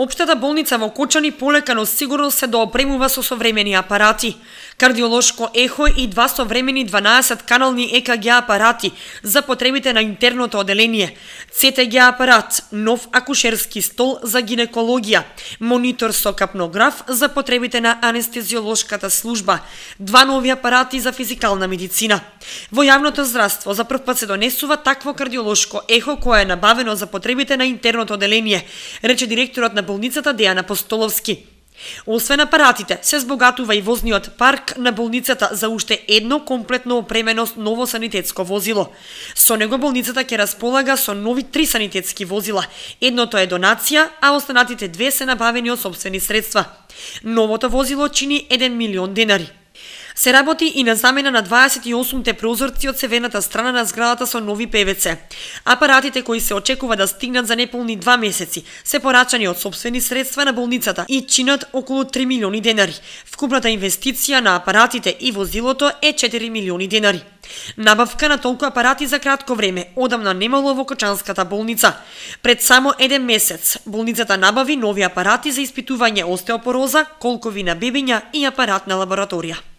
Општата болница во Кочани полека, но сигурно се доопремува со современи апарати кардиолошко ехо и два современи 12 канални ЕКГ апарати за потребите на интерното оделение, ЦТГ апарат, нов акушерски стол за гинекологија, монитор со капнограф за потребите на анестезиолошката служба, два нови апарати за физикална медицина. Во јавното здравство за прв пат се донесува такво кардиолошко ехо кое е набавено за потребите на интерното оделение, рече директорот на болницата Дејана Постоловски. Освен апаратите, се збогатува и возниот парк на болницата за уште едно комплетно опремено ново санитетско возило. Со него болницата ќе располага со нови три санитетски возила. Едното е донација, а останатите две се набавени од собствени средства. Новото возило чини 1 милион денари. Се работи и на замена на 28-те прозорци од севената страна на зградата со нови ПВЦ. Апаратите кои се очекува да стигнат за неполни два месеци се порачани од собствени средства на болницата и чинат околу 3 милиони денари. Вкупната инвестиција на апаратите и возилото е 4 милиони денари. Набавка на толку апарати за кратко време одамна немало во Кочанската болница. Пред само еден месец болницата набави нови апарати за испитување остеопороза, колкови на бебиња и на лабораторија.